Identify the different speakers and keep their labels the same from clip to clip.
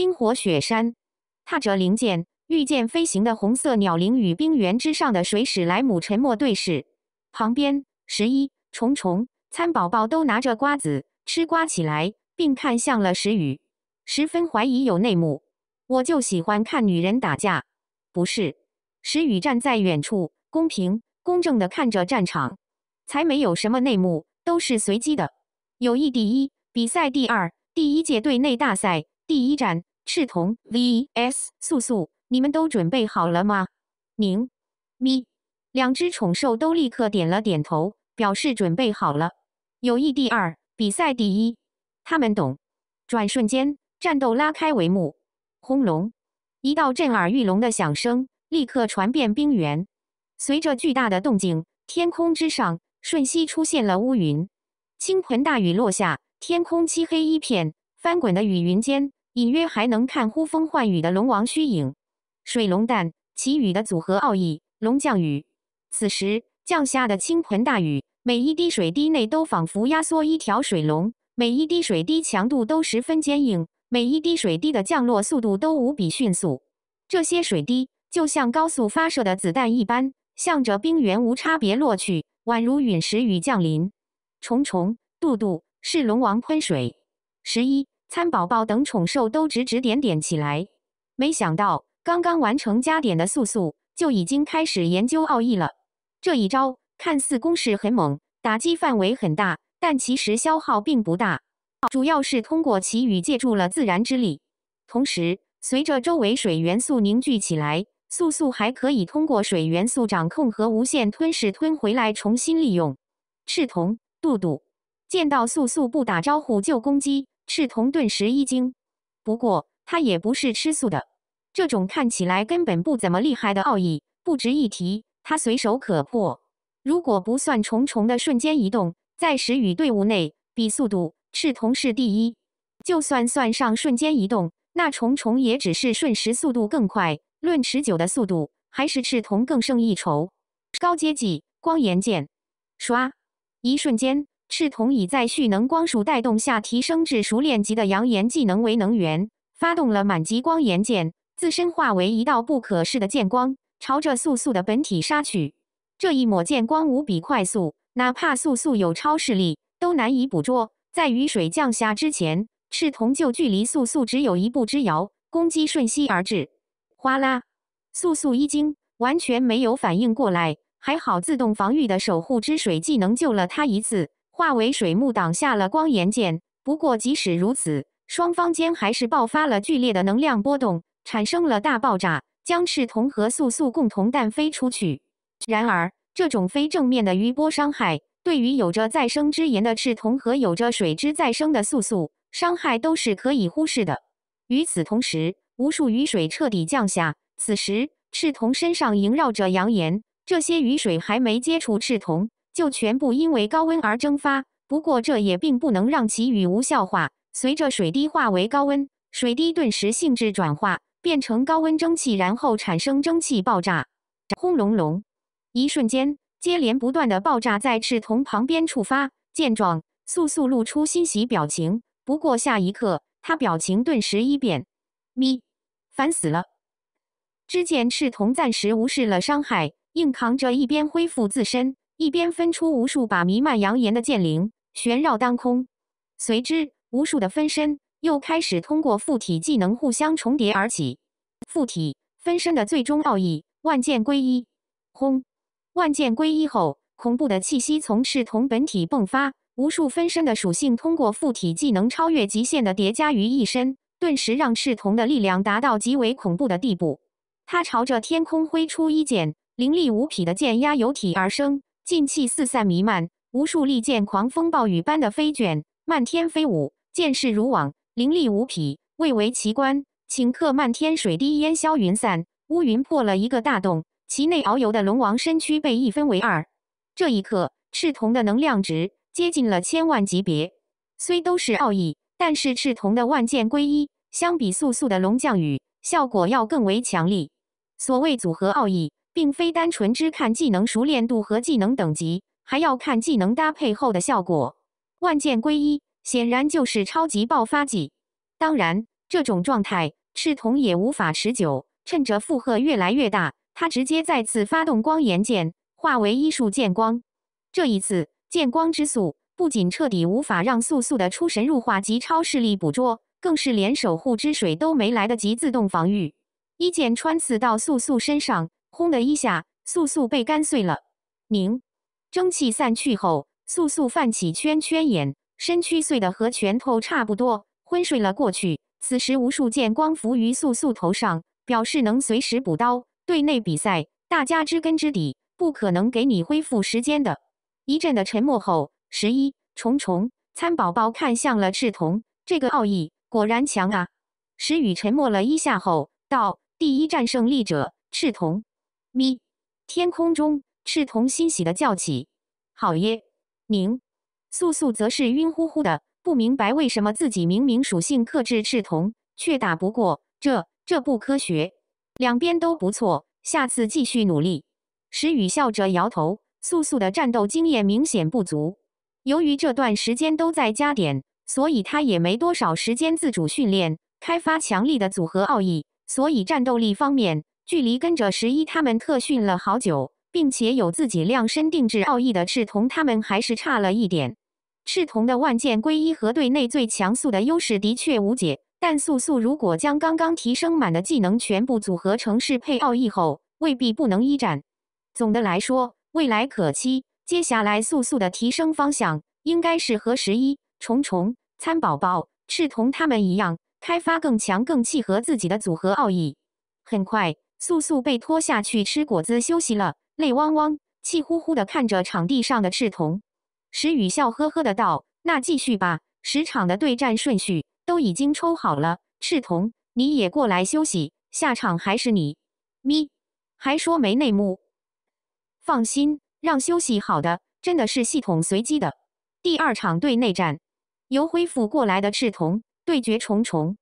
Speaker 1: 冰火雪山，踏着灵剑，遇见飞行的红色鸟灵与冰原之上的水史莱姆沉默对视。旁边十一虫虫餐宝宝都拿着瓜子吃瓜起来，并看向了石宇，十分怀疑有内幕。我就喜欢看女人打架，不是？石宇站在远处，公平公正的看着战场，才没有什么内幕，都是随机的。友谊第一，比赛第二，第一届队内大赛第一战。赤瞳 vs 素素，你们都准备好了吗？宁咪两只宠兽都立刻点了点头，表示准备好了。友谊第二，比赛第一，他们懂。转瞬间，战斗拉开帷幕。轰隆！一道震耳欲聋的响声立刻传遍冰原。随着巨大的动静，天空之上瞬息出现了乌云，倾盆大雨落下，天空漆黑一片。翻滚的雨云间。隐约还能看呼风唤雨的龙王虚影，水龙蛋，其雨的组合奥义“龙降雨”。此时降下的倾盆大雨，每一滴水滴内都仿佛压缩一条水龙，每一滴水滴强度都十分坚硬，每一滴水滴的降落速度都无比迅速。这些水滴就像高速发射的子弹一般，向着冰原无差别落去，宛如陨石雨降临。重重度度是龙王喷水十一。餐宝宝等宠兽都指指点点起来，没想到刚刚完成加点的素素就已经开始研究奥义了。这一招看似攻势很猛，打击范围很大，但其实消耗并不大，主要是通过奇雨借助了自然之力。同时，随着周围水元素凝聚起来，素素还可以通过水元素掌控和无限吞噬吞回来重新利用。赤瞳、杜杜见到素素不打招呼就攻击。赤瞳顿时一惊，不过他也不是吃素的。这种看起来根本不怎么厉害的奥义不值一提，他随手可破。如果不算重重的瞬间移动，在石雨队伍内比速度，赤瞳是第一。就算算上瞬间移动，那重重也只是瞬时速度更快。论持久的速度，还是赤瞳更胜一筹。高阶技光炎剑，唰！一瞬间。赤瞳已在蓄能光束带动下提升至熟练级的阳炎技能为能源，发动了满级光炎剑，自身化为一道不可视的剑光，朝着素素的本体杀去。这一抹剑光无比快速，哪怕素素有超视力，都难以捕捉。在雨水降下之前，赤瞳就距离素素只有一步之遥，攻击瞬息而至。哗啦！素素一惊，完全没有反应过来，还好自动防御的守护之水技能救了他一次。化为水幕挡下了光炎剑，不过即使如此，双方间还是爆发了剧烈的能量波动，产生了大爆炸，将赤铜和素素共同弹飞出去。然而，这种非正面的余波伤害，对于有着再生之炎的赤铜和有着水之再生的素素，伤害都是可以忽视的。与此同时，无数雨水彻底降下，此时赤铜身上萦绕着阳炎，这些雨水还没接触赤铜。就全部因为高温而蒸发，不过这也并不能让其与无效化。随着水滴化为高温，水滴顿时性质转化，变成高温蒸汽，然后产生蒸汽爆炸，轰隆隆！一瞬间，接连不断的爆炸在赤铜旁边触发。见状，速速露出欣喜表情。不过下一刻，他表情顿时一变，咪，烦死了！只见赤铜暂时无视了伤害，硬扛着一边恢复自身。一边分出无数把弥漫扬言的剑灵，旋绕当空，随之无数的分身又开始通过附体技能互相重叠而起。附体分身的最终奥义，万剑归一，轰！万剑归一后，恐怖的气息从赤瞳本体迸发，无数分身的属性通过附体技能超越极限的叠加于一身，顿时让赤瞳的力量达到极为恐怖的地步。他朝着天空挥出一剑，凌厉无匹的剑压由体而生。劲气四散弥漫，无数利剑狂风暴雨般的飞卷，漫天飞舞，剑势如网，凌厉无匹，蔚为奇观。顷刻，漫天水滴烟消云散，乌云破了一个大洞，其内遨游的龙王身躯被一分为二。这一刻，赤瞳的能量值接近了千万级别。虽都是奥义，但是赤瞳的万剑归一相比素素的龙降雨效果要更为强力。所谓组合奥义。并非单纯只看技能熟练度和技能等级，还要看技能搭配后的效果。万剑归一显然就是超级爆发技。当然，这种状态赤瞳也无法持久。趁着负荷越来越大，他直接再次发动光炎剑，化为一束剑光。这一次，剑光之速不仅彻底无法让素素的出神入化及超视力捕捉，更是连守护之水都没来得及自动防御，一剑穿刺到素素身上。轰的一下，素素被干碎了。凝，蒸汽散去后，素素泛起圈圈眼，身躯碎的和拳头差不多，昏睡了过去。此时无数剑光浮于素素头上，表示能随时补刀。队内比赛，大家知根知底，不可能给你恢复时间的。一阵的沉默后，十一虫虫参宝宝看向了赤瞳，这个奥义果然强啊！石宇沉默了一下后，道：“第一战胜利者，赤瞳。”咪，天空中赤瞳欣喜的叫起：“好耶！”宁素素则是晕乎乎的，不明白为什么自己明明属性克制赤瞳，却打不过。这这不科学！两边都不错，下次继续努力。石雨笑着摇头，素素的战斗经验明显不足。由于这段时间都在加点，所以他也没多少时间自主训练，开发强力的组合奥义，所以战斗力方面。距离跟着十一他们特训了好久，并且有自己量身定制奥义的赤瞳，他们还是差了一点。赤瞳的万剑归一和队内最强速的优势的确无解，但速速如果将刚刚提升满的技能全部组合成适配奥义后，未必不能一战。总的来说，未来可期。接下来速速的提升方向，应该是和十一、虫虫、参宝宝、赤瞳他们一样，开发更强、更契合自己的组合奥义。很快。素素被拖下去吃果子休息了，泪汪汪、气呼呼的看着场地上的赤瞳。石雨笑呵呵的道：“那继续吧，十场的对战顺序都已经抽好了。赤瞳，你也过来休息。下场还是你。咪，还说没内幕？放心，让休息好的真的是系统随机的。第二场对内战，由恢复过来的赤瞳对决虫虫。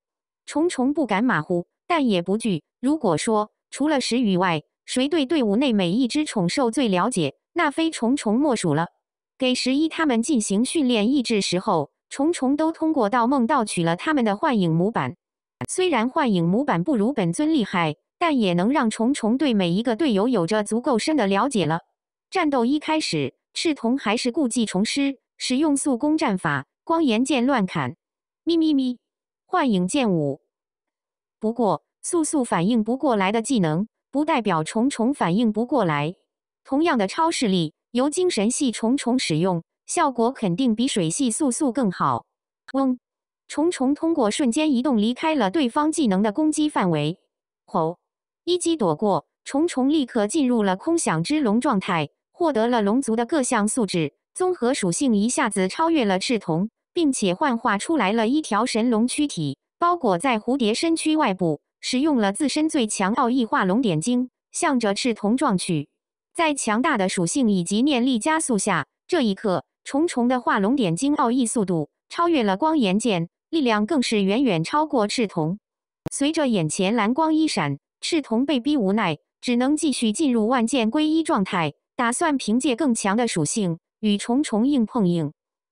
Speaker 1: 虫虫不敢马虎，但也不惧。如果说……除了石宇外，谁对队伍内每一只宠兽最了解？那非虫虫莫属了。给十一他们进行训练意志时候，虫虫都通过盗梦盗取了他们的幻影模板。虽然幻影模板不如本尊厉害，但也能让虫虫对每一个队友有着足够深的了解了。战斗一开始，赤瞳还是故技重施，使用速攻战法，光炎剑乱砍。咪咪咪，幻影剑舞。不过。速速反应不过来的技能，不代表虫虫反应不过来。同样的超视力由精神系虫虫使用，效果肯定比水系速速更好。嗡，虫虫通过瞬间移动离开了对方技能的攻击范围。吼，一击躲过，虫虫立刻进入了空想之龙状态，获得了龙族的各项素质，综合属性一下子超越了赤瞳，并且幻化出来了一条神龙躯体，包裹在蝴蝶身躯外部。使用了自身最强奥义“画龙点睛”，向着赤瞳撞去。在强大的属性以及念力加速下，这一刻，重重的“画龙点睛”奥义速度超越了光炎剑，力量更是远远超过赤瞳。随着眼前蓝光一闪，赤瞳被逼无奈，只能继续进入万剑归一状态，打算凭借更强的属性与重重硬碰硬。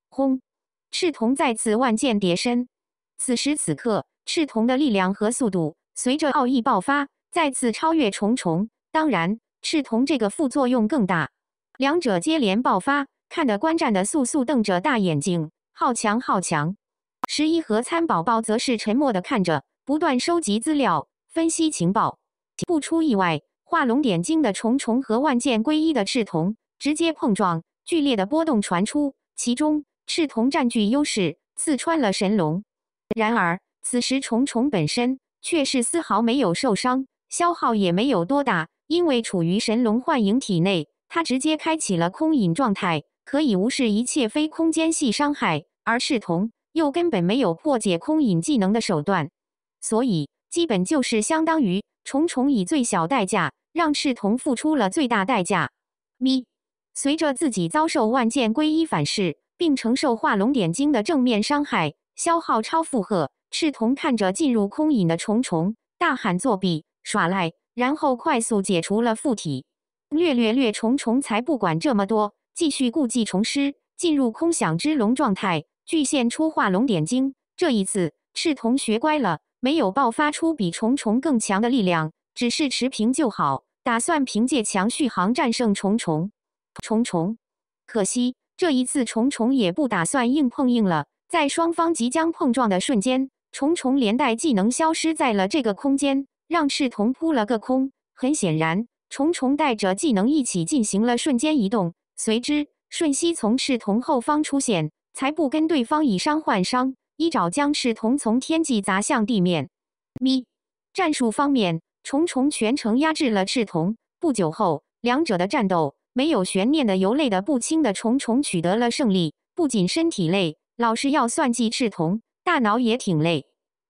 Speaker 1: 轰！赤瞳再次万剑叠身，此时此刻，赤瞳的力量和速度。随着奥义爆发，再次超越重重。当然，赤瞳这个副作用更大。两者接连爆发，看得观战的素素瞪着大眼睛，好强，好强！十一和参宝宝则是沉默的看着，不断收集资料，分析情报。不出意外，画龙点睛的重重和万剑归一的赤瞳直接碰撞，剧烈的波动传出，其中赤瞳占据优势，刺穿了神龙。然而，此时重重本身。却是丝毫没有受伤，消耗也没有多大，因为处于神龙幻影体内，他直接开启了空隐状态，可以无视一切非空间系伤害。而赤瞳又根本没有破解空隐技能的手段，所以基本就是相当于重重以最小代价让赤瞳付出了最大代价。咪，随着自己遭受万剑归一反噬，并承受画龙点睛的正面伤害，消耗超负荷。赤瞳看着进入空影的虫虫，大喊“作弊、耍赖”，然后快速解除了附体。略略略，虫虫才不管这么多，继续故技重施，进入空想之龙状态，巨现出化龙点睛。这一次，赤瞳学乖了，没有爆发出比虫虫更强的力量，只是持平就好，打算凭借强续航战胜虫虫。虫虫，可惜这一次虫虫也不打算硬碰硬了，在双方即将碰撞的瞬间。重重连带技能消失在了这个空间，让赤瞳扑了个空。很显然，重重带着技能一起进行了瞬间移动，随之瞬息从赤瞳后方出现，才不跟对方以伤换伤。一爪将赤瞳从天际砸向地面。咪，战术方面，重重全程压制了赤瞳。不久后，两者的战斗没有悬念的，由累的不轻的重重取得了胜利。不仅身体累，老是要算计赤瞳，大脑也挺累。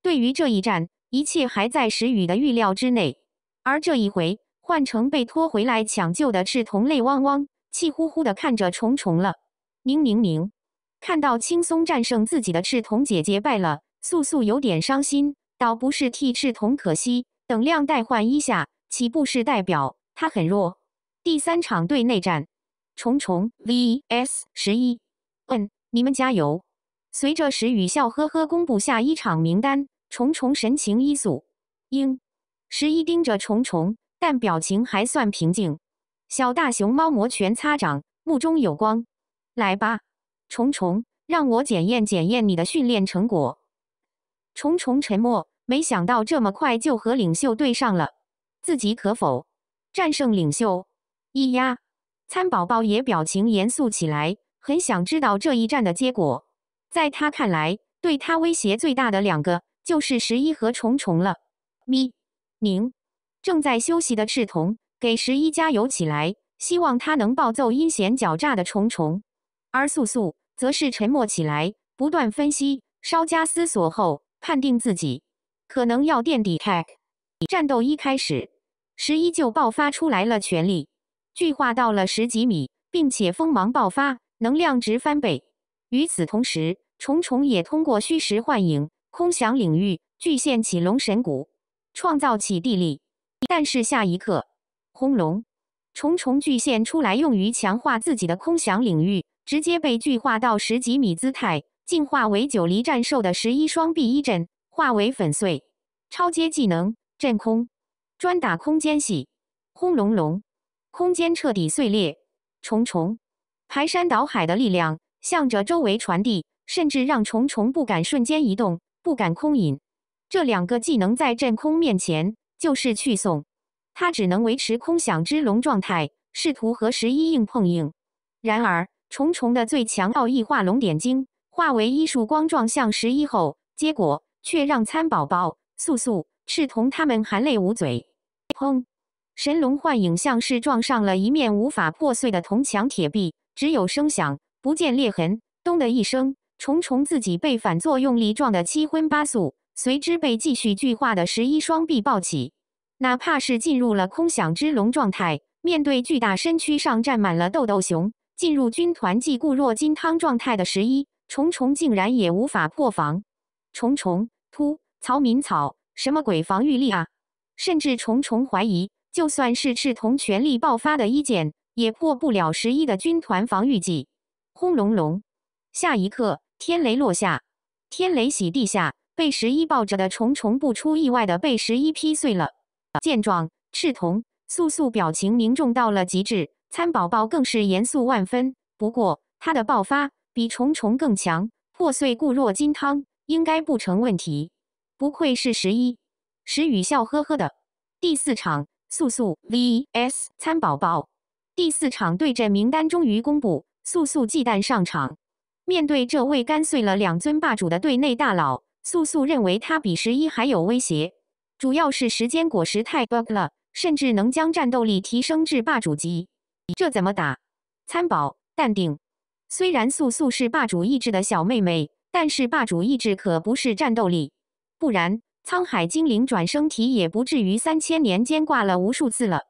Speaker 1: 对于这一战，一切还在石宇的预料之内。而这一回，换成被拖回来抢救的赤瞳，泪汪汪、气呼呼地看着虫虫了。明明明，看到轻松战胜自己的赤瞳姐姐败了，素素有点伤心，倒不是替赤瞳可惜。等量代换一下，岂不是代表他很弱？第三场队内战，虫虫 vs 十一。嗯，你们加油！随着石宇笑呵呵公布下一场名单。重重神情一肃，应十一盯着重重，但表情还算平静。小大熊猫摩拳擦掌，目中有光。来吧，重重，让我检验检验你的训练成果。重重沉默，没想到这么快就和领袖对上了。自己可否战胜领袖？咿呀，餐宝宝也表情严肃起来，很想知道这一战的结果。在他看来，对他威胁最大的两个。就是十一和虫虫了。咪，宁正在休息的赤瞳给十一加油起来，希望他能暴揍阴险狡诈的虫虫。而素素则是沉默起来，不断分析，稍加思索后判定自己可能要垫底。战斗一开始，十一就爆发出来了，全力巨化到了十几米，并且锋芒爆发，能量值翻倍。与此同时，虫虫也通过虚实幻影。空想领域巨现起龙神骨，创造起地力。但是下一刻，轰隆！重重巨现出来，用于强化自己的空想领域，直接被巨化到十几米姿态，进化为九黎战兽的十一双臂一阵，化为粉碎。超阶技能震空，专打空间系。轰隆隆！空间彻底碎裂，重重排山倒海的力量向着周围传递，甚至让重重不敢瞬间移动。不敢空饮。这两个技能在阵空面前就是去送。他只能维持空想之龙状态，试图和十一硬碰硬。然而，重重的最强奥义化龙点睛，化为一束光撞向十一后，结果却让参宝宝、素素、赤瞳他们含泪捂嘴。砰！神龙幻影像是撞上了一面无法破碎的铜墙铁壁，只有声响，不见裂痕。咚的一声。重重自己被反作用力撞得七荤八素，随之被继续巨化的十一双臂抱起。哪怕是进入了空想之龙状态，面对巨大身躯上站满了豆豆熊、进入军团技固若金汤状态的十一，重重竟然也无法破防。虫虫突曹敏草，什么鬼防御力啊？甚至重重怀疑，就算是赤铜全力爆发的一剑，也破不了十一的军团防御技。轰隆隆，下一刻。天雷落下，天雷洗地下，被十一抱着的虫虫不出意外的被十一劈碎了。见状，赤瞳素素表情凝重到了极致，参宝宝更是严肃万分。不过，他的爆发比虫虫更强，破碎固若金汤，应该不成问题。不愧是十一，石宇笑呵呵的。第四场，素素 vs 参宝宝。第四场对阵名单终于公布，素素忌惮上场。面对这位干碎了两尊霸主的队内大佬，素素认为他比十一还有威胁。主要是时间果实太 bug 了，甚至能将战斗力提升至霸主级，这怎么打？参保淡定。虽然素素是霸主意志的小妹妹，但是霸主意志可不是战斗力，不然沧海精灵转生体也不至于三千年间挂了无数次了。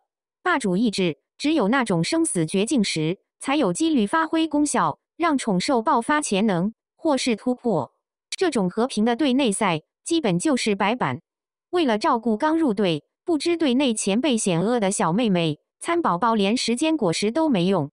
Speaker 1: 霸主意志只有那种生死绝境时才有几率发挥功效。让宠兽爆发潜能，或是突破。这种和平的队内赛，基本就是白板。为了照顾刚入队、不知队内前辈险恶的小妹妹，餐宝宝连时间果实都没用。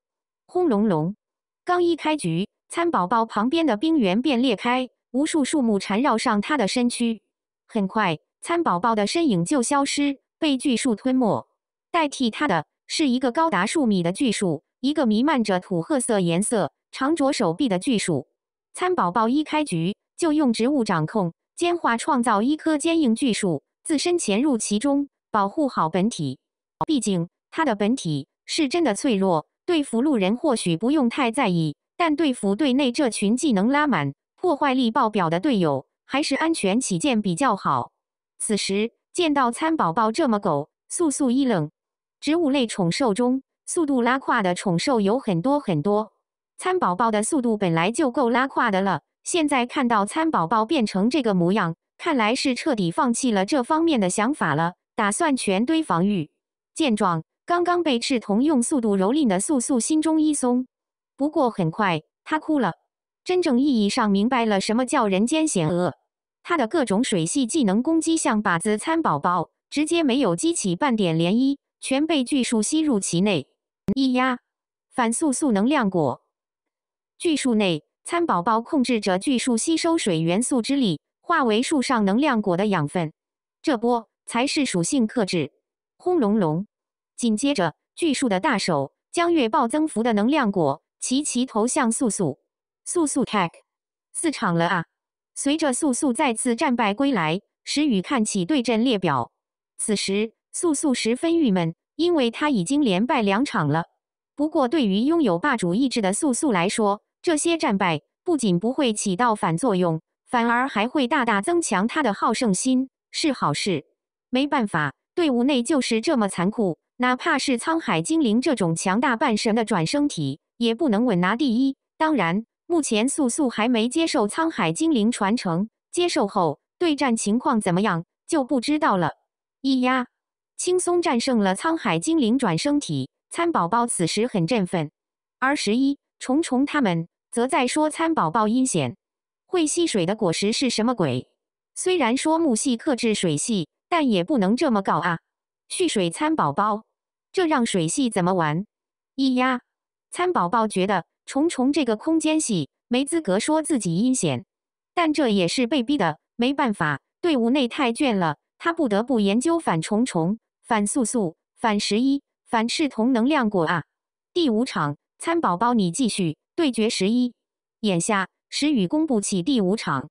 Speaker 1: 轰隆隆！刚一开局，餐宝宝旁边的冰原便裂开，无数树木缠绕上他的身躯。很快，餐宝宝的身影就消失，被巨树吞没。代替他的是一个高达数米的巨树，一个弥漫着土褐色颜色。长着手臂的巨树参宝宝一开局就用植物掌控尖化创造一棵坚硬巨树，自身潜入其中保护好本体。毕竟他的本体是真的脆弱，对付路人或许不用太在意，但对付队内这群技能拉满、破坏力爆表的队友，还是安全起见比较好。此时见到参宝宝这么狗，速速一愣。植物类宠兽中，速度拉胯的宠兽有很多很多。餐宝宝的速度本来就够拉胯的了，现在看到餐宝宝变成这个模样，看来是彻底放弃了这方面的想法了，打算全堆防御。见状，刚刚被赤瞳用速度蹂躏的素素心中一松，不过很快她哭了，真正意义上明白了什么叫人间险恶。她的各种水系技能攻击像靶子餐宝宝，直接没有激起半点涟漪，全被巨树吸入其内。一压，反素素能量果。巨树内，参宝宝控制着巨树吸收水元素之力，化为树上能量果的养分。这波才是属性克制。轰隆隆！紧接着，巨树的大手将月爆增幅的能量果齐齐投向素素。素素 tag 四场了啊！随着素素再次战败归来，石宇看起对阵列表。此时，素素十分郁闷，因为他已经连败两场了。不过，对于拥有霸主意志的素素来说，这些战败不仅不会起到反作用，反而还会大大增强他的好胜心，是好事。没办法，队伍内就是这么残酷，哪怕是沧海精灵这种强大半神的转生体，也不能稳拿第一。当然，目前素素还没接受沧海精灵传承，接受后对战情况怎么样就不知道了。咿呀，轻松战胜了沧海精灵转生体。参宝宝此时很振奋，而十一虫虫他们则在说参宝宝阴险，会吸水的果实是什么鬼？虽然说木系克制水系，但也不能这么搞啊！蓄水参宝宝，这让水系怎么玩？咿呀，参宝宝觉得虫虫这个空间系没资格说自己阴险，但这也是被逼的，没办法，队伍内太倦了，他不得不研究反虫虫、反素素、反十一。反赤同能量果啊！第五场，参宝宝你继续对决十一。眼下，时雨公不起第五场，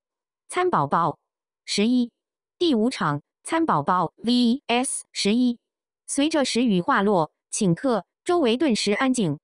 Speaker 1: 参宝宝十一。第五场，参宝宝 VS 十一。随着时雨话落，请客，周围顿时安静。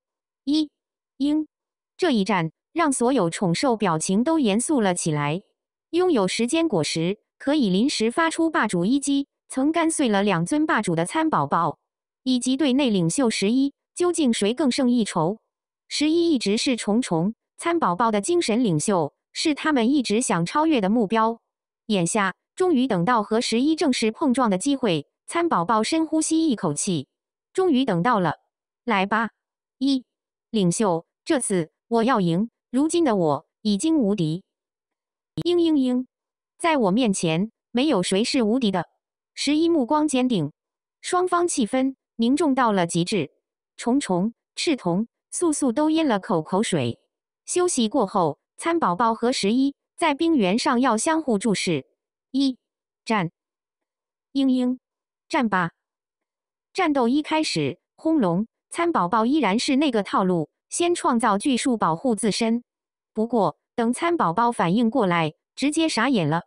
Speaker 1: 一应，这一战让所有宠兽表情都严肃了起来。拥有时间果实，可以临时发出霸主一击，曾干碎了两尊霸主的参宝宝。以及队内领袖十一，究竟谁更胜一筹？十一一直是重重参宝宝的精神领袖，是他们一直想超越的目标。眼下终于等到和十一正式碰撞的机会，参宝宝深呼吸一口气，终于等到了，来吧！一，领袖，这次我要赢。如今的我已经无敌，嘤嘤嘤，在我面前没有谁是无敌的。十一目光坚定，双方气氛。凝重到了极致，虫虫、赤瞳、素素都咽了口口水。休息过后，餐宝宝和十一在冰原上要相互注视。一战，嘤嘤，战吧！战斗一开始，轰隆！餐宝宝依然是那个套路，先创造巨树保护自身。不过，等餐宝宝反应过来，直接傻眼了。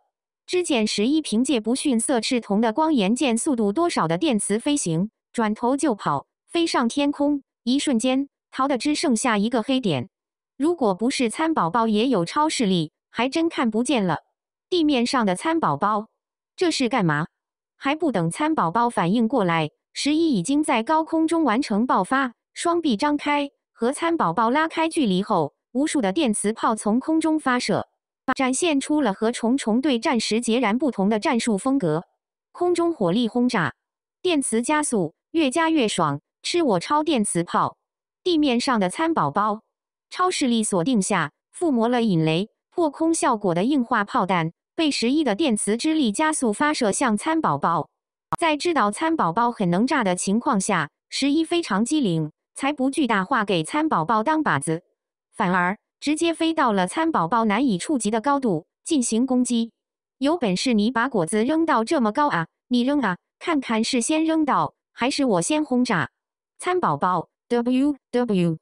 Speaker 1: 只见十一凭借不逊色赤瞳的光炎剑，速度多少的电磁飞行。转头就跑，飞上天空，一瞬间逃的只剩下一个黑点。如果不是餐宝宝也有超视力，还真看不见了。地面上的餐宝宝，这是干嘛？还不等餐宝宝反应过来，十一已经在高空中完成爆发，双臂张开，和餐宝宝拉开距离后，无数的电磁炮从空中发射，展现出了和虫虫对战时截然不同的战术风格：空中火力轰炸，电磁加速。越加越爽，吃我超电磁炮！地面上的餐宝宝，超视力锁定下，附魔了引雷破空效果的硬化炮弹，被十一的电磁之力加速发射向餐宝宝。在知道餐宝宝很能炸的情况下，十一非常机灵，才不巨大化给餐宝宝当靶子，反而直接飞到了餐宝宝难以触及的高度进行攻击。有本事你把果子扔到这么高啊！你扔啊，看看是先扔到。还是我先轰炸参宝宝？W W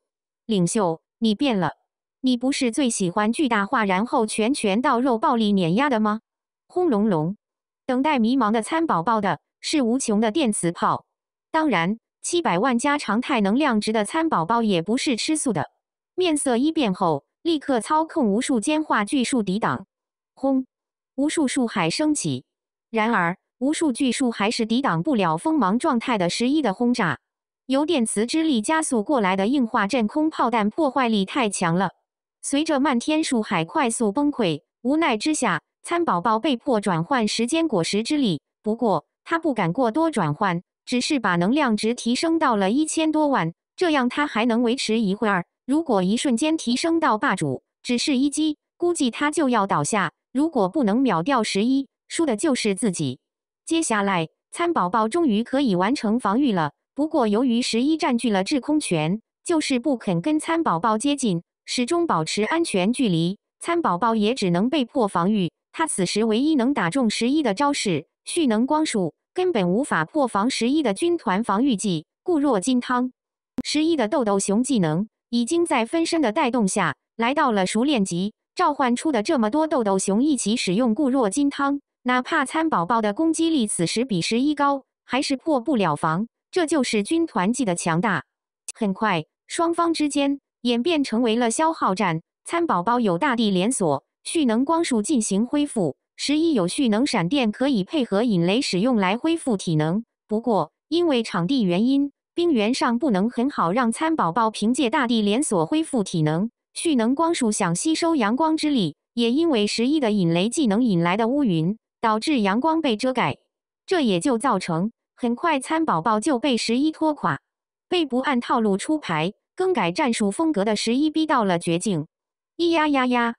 Speaker 1: 领袖，你变了！你不是最喜欢巨大化，然后拳拳到肉、暴力碾压的吗？轰隆隆！等待迷茫的参宝宝的是无穷的电磁炮。当然，七百万加常态能量值的参宝宝也不是吃素的。面色一变后，立刻操控无数尖化巨树抵挡。轰！无数树海升起。然而。无数巨树还是抵挡不了锋芒状态的十一的轰炸，由电磁之力加速过来的硬化真空炮弹破坏力太强了。随着漫天树海快速崩溃，无奈之下，参宝宝被迫转换时间果实之力。不过他不敢过多转换，只是把能量值提升到了一千多万，这样他还能维持一会儿。如果一瞬间提升到霸主，只是一击，估计他就要倒下。如果不能秒掉十一，输的就是自己。接下来，参宝宝终于可以完成防御了。不过，由于十一占据了制空权，就是不肯跟参宝宝接近，始终保持安全距离。参宝宝也只能被迫防御。他此时唯一能打中十一的招式——蓄能光束，根本无法破防。十一的军团防御技“固若金汤”，十一的豆豆熊技能已经在分身的带动下来到了熟练级，召唤出的这么多豆豆熊一起使用“固若金汤”。哪怕参宝宝的攻击力此时比十一高，还是破不了防。这就是军团技的强大。很快，双方之间演变成为了消耗战。参宝宝有大地连锁蓄能光束进行恢复，十一有蓄能闪电，可以配合引雷使用来恢复体能。不过，因为场地原因，冰原上不能很好让参宝宝凭借大地连锁恢复体能。蓄能光束想吸收阳光之力，也因为十一的引雷技能引来的乌云。导致阳光被遮盖，这也就造成很快餐宝宝就被十一拖垮，被不按套路出牌、更改战术风格的十一逼到了绝境。咿呀呀呀！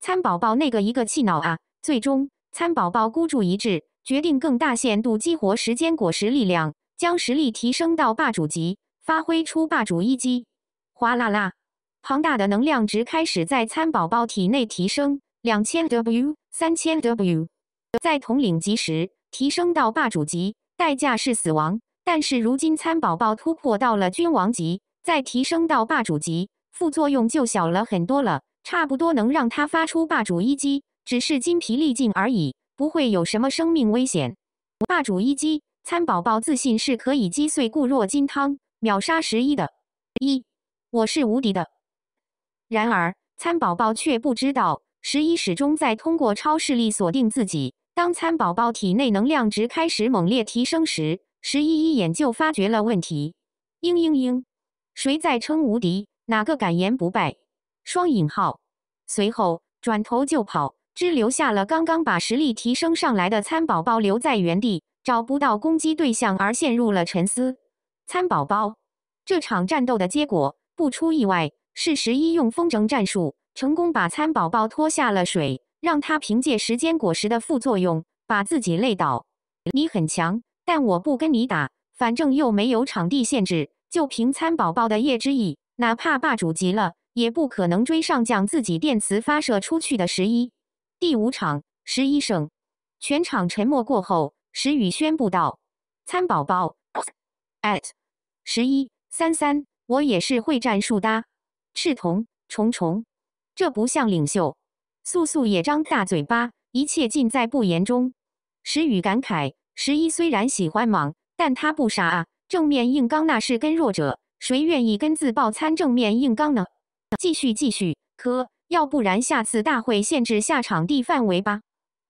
Speaker 1: 餐宝宝那个一个气恼啊！最终餐宝宝孤注一掷，决定更大限度激活时间果实力量，将实力提升到霸主级，发挥出霸主一击。哗啦啦，庞大的能量值开始在餐宝宝体内提升，两千 W，三千 W。在统领级时提升到霸主级，代价是死亡。但是如今参宝宝突破到了君王级，再提升到霸主级，副作用就小了很多了，差不多能让他发出霸主一击，只是筋疲力尽而已，不会有什么生命危险。霸主一击，参宝宝自信是可以击碎固若金汤、秒杀十一的。一，我是无敌的。然而参宝宝却不知道，十一始终在通过超视力锁定自己。当餐宝宝体内能量值开始猛烈提升时，十一一眼就发觉了问题。嘤嘤嘤，谁在称无敌？哪个敢言不败？双引号。随后转头就跑，只留下了刚刚把实力提升上来的餐宝宝留在原地，找不到攻击对象而陷入了沉思。餐宝宝，这场战斗的结果不出意外，是十一用风筝战术成功把餐宝宝拖下了水。让他凭借时间果实的副作用把自己累倒。你很强，但我不跟你打，反正又没有场地限制。就凭参宝宝的叶之翼，哪怕霸主急了，也不可能追上将自己电磁发射出去的十一。第五场，十一胜。全场沉默过后，石宇宣布道：“参宝宝，at 十一三三，我也是会战术搭。赤瞳重重，这不像领袖。”素素也张大嘴巴，一切尽在不言中。石宇感慨：十一虽然喜欢莽，但他不傻啊。正面硬刚那是跟弱者，谁愿意跟自爆参正面硬刚呢？继续继续，可要不然下次大会限制下场地范围吧。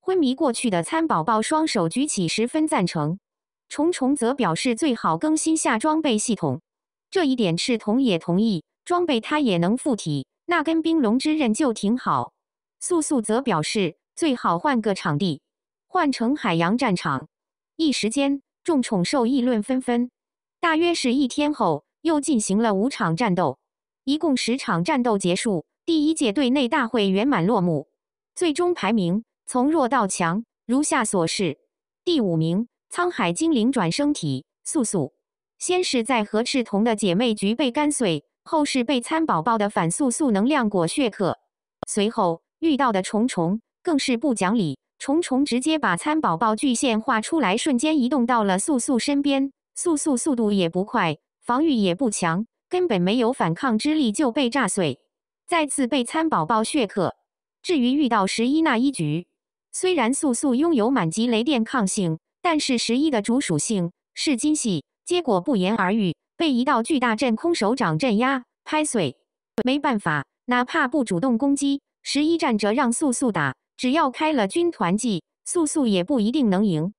Speaker 1: 昏迷过去的参宝宝双手举起，十分赞成。虫虫则表示最好更新下装备系统，这一点赤瞳也同意。装备他也能附体，那根冰龙之刃就挺好。素素则表示最好换个场地，换成海洋战场。一时间，众宠兽议论纷纷。大约是一天后，又进行了五场战斗，一共十场战斗结束，第一届队内大会圆满落幕。最终排名从弱到强如下所示：第五名，沧海精灵转生体素素，先是在和赤瞳的姐妹局被干碎，后是被参宝宝的反素素能量果血克，随后。遇到的虫虫更是不讲理，虫虫直接把餐宝宝巨线画出来，瞬间移动到了素素身边。素素速度也不快，防御也不强，根本没有反抗之力，就被炸碎，再次被餐宝宝血克。至于遇到十一那一局，虽然素素拥有满级雷电抗性，但是十一的主属性是金系，结果不言而喻，被一道巨大阵空手掌镇压拍碎。没办法，哪怕不主动攻击。十一站着让素素打，只要开了军团计，素素也不一定能赢。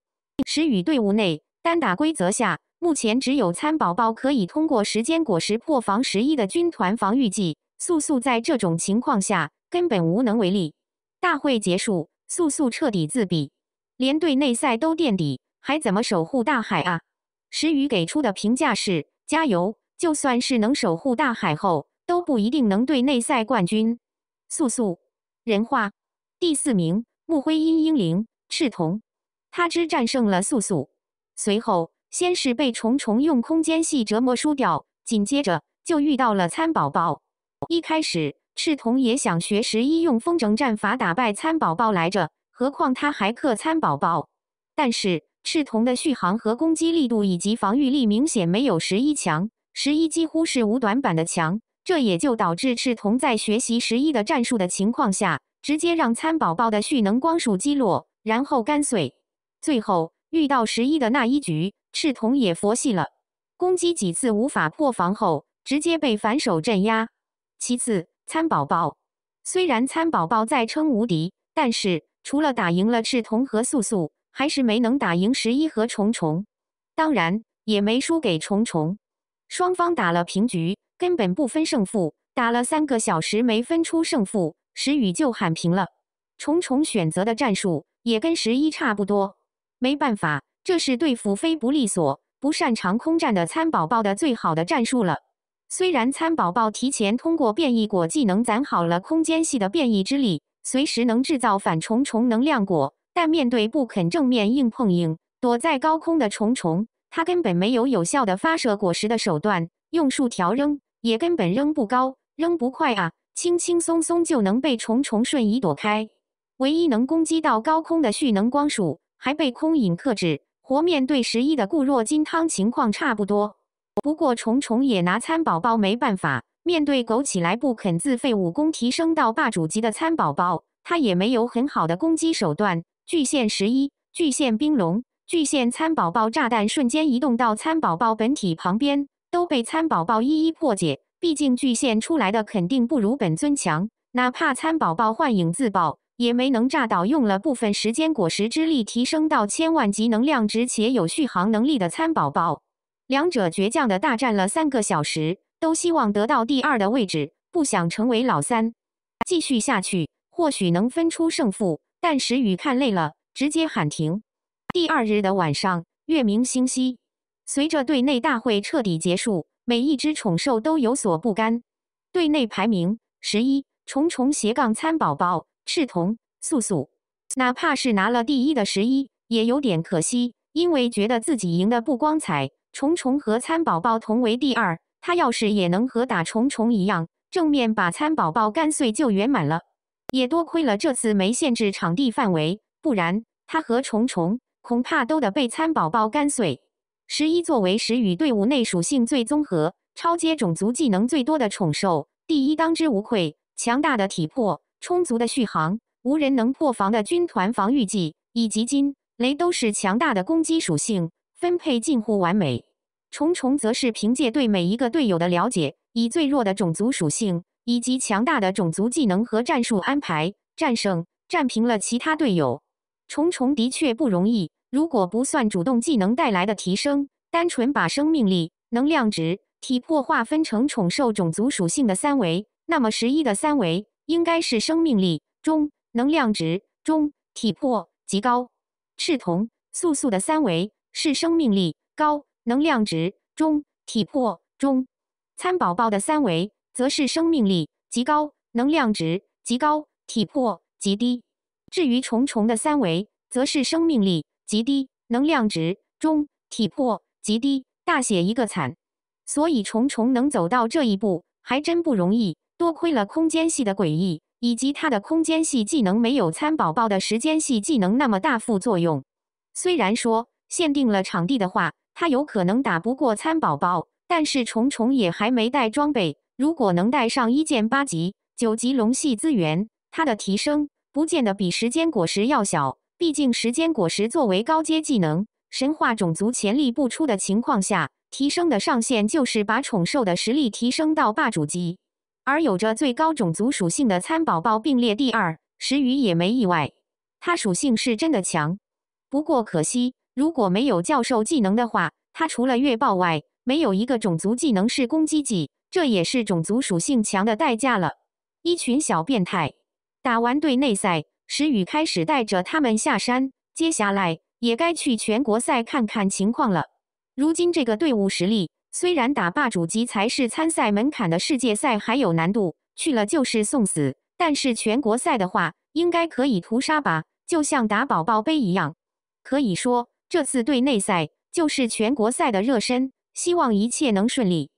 Speaker 1: 石宇队伍内单打规则下，目前只有参宝宝可以通过时间果实破防十一的军团防御计，素素在这种情况下根本无能为力。大会结束，素素彻底自闭，连队内赛都垫底，还怎么守护大海啊？石宇给出的评价是：加油，就算是能守护大海后，都不一定能队内赛冠军。素素，人话。第四名，穆灰英英灵赤瞳，他只战胜了素素。随后先是被虫虫用空间系折磨输掉，紧接着就遇到了参宝宝。一开始赤瞳也想学十一用风筝战法打败参宝宝来着，何况他还克参宝宝。但是赤瞳的续航和攻击力度以及防御力明显没有十一强，十一几乎是无短板的强。这也就导致赤铜在学习十一的战术的情况下，直接让参宝宝的蓄能光束击落，然后干碎。最后遇到十一的那一局，赤铜也佛系了，攻击几次无法破防后，直接被反手镇压。其次，参宝宝虽然参宝宝在称无敌，但是除了打赢了赤铜和素素，还是没能打赢十一和重重，当然也没输给重重，双方打了平局。根本不分胜负，打了三个小时没分出胜负，石宇就喊平了。重重选择的战术也跟十一差不多，没办法，这是对付非不利索、不擅长空战的参宝宝的最好的战术了。虽然参宝宝提前通过变异果技能攒好了空间系的变异之力，随时能制造反重重能量果，但面对不肯正面硬碰硬、躲在高空的重重，他根本没有有效的发射果实的手段，用树条扔。也根本扔不高，扔不快啊，轻轻松松就能被虫虫瞬移躲开。唯一能攻击到高空的蓄能光束，还被空影克制，和面对十一的固若金汤情况差不多。不过虫虫也拿餐宝宝没办法，面对狗起来不肯自废武功提升到霸主级的餐宝宝，他也没有很好的攻击手段。巨线十一，巨线冰龙，巨线餐宝宝炸弹瞬间移动到餐宝宝本体旁边。都被参宝宝一一破解，毕竟巨献出来的肯定不如本尊强，哪怕参宝宝幻影自爆也没能炸倒用了部分时间果实之力提升到千万级能量值且有续航能力的参宝宝。两者倔强的大战了三个小时，都希望得到第二的位置，不想成为老三。继续下去或许能分出胜负，但石宇看累了，直接喊停。第二日的晚上，月明星稀。随着队内大会彻底结束，每一只宠兽都有所不甘。队内排名十一，虫虫斜杠参宝宝赤瞳素素，哪怕是拿了第一的十一，也有点可惜，因为觉得自己赢得不光彩。虫虫和参宝宝同为第二，他要是也能和打虫虫一样，正面把参宝宝干碎就圆满了。也多亏了这次没限制场地范围，不然他和虫虫恐怕都得被参宝宝干碎。十一作为石语队伍内属性最综合、超阶种族技能最多的宠兽，第一当之无愧。强大的体魄、充足的续航、无人能破防的军团防御技，以及金雷都是强大的攻击属性，分配近乎完美。虫虫则是凭借对每一个队友的了解，以最弱的种族属性，以及强大的种族技能和战术安排，战胜、战平了其他队友。虫虫的确不容易。如果不算主动技能带来的提升，单纯把生命力、能量值、体魄划分成宠兽种族属性的三维，那么十一的三维应该是生命力中、能量值中、体魄极高；赤瞳素素的三维是生命力高、能量值中、体魄中；餐宝宝的三维则是生命力极高、能量值极高、体魄极低。至于虫虫的三维，则是生命力。极低能量值，中体魄极低，大写一个惨。所以虫虫能走到这一步还真不容易，多亏了空间系的诡异，以及他的空间系技能没有参宝宝的时间系技能那么大副作用。虽然说限定了场地的话，他有可能打不过参宝宝，但是虫虫也还没带装备，如果能带上一件八级、九级龙系资源，他的提升不见得比时间果实要小。毕竟，时间果实作为高阶技能，神话种族潜力不出的情况下，提升的上限就是把宠兽的实力提升到霸主级。而有着最高种族属性的餐宝宝并列第二，石鱼也没意外，它属性是真的强。不过可惜，如果没有教授技能的话，它除了月爆外，没有一个种族技能是攻击技，这也是种族属性强的代价了。一群小变态，打完队内赛。石宇开始带着他们下山，接下来也该去全国赛看看情况了。如今这个队伍实力，虽然打霸主级才是参赛门槛的世界赛还有难度，去了就是送死；但是全国赛的话，应该可以屠杀吧，就像打宝宝杯一样。可以说，这次队内赛就是全国赛的热身，希望一切能顺利。